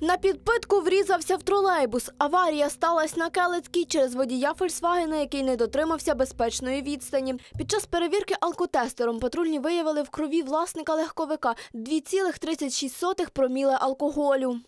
На підпитку врізався в тролейбус. Аварія сталася на Келецькій через водія Фольксвагена, який не дотримався безпечної відстані. Під час перевірки алкотестером патрульні виявили в крові власника легковика 2,36 проміли алкоголю.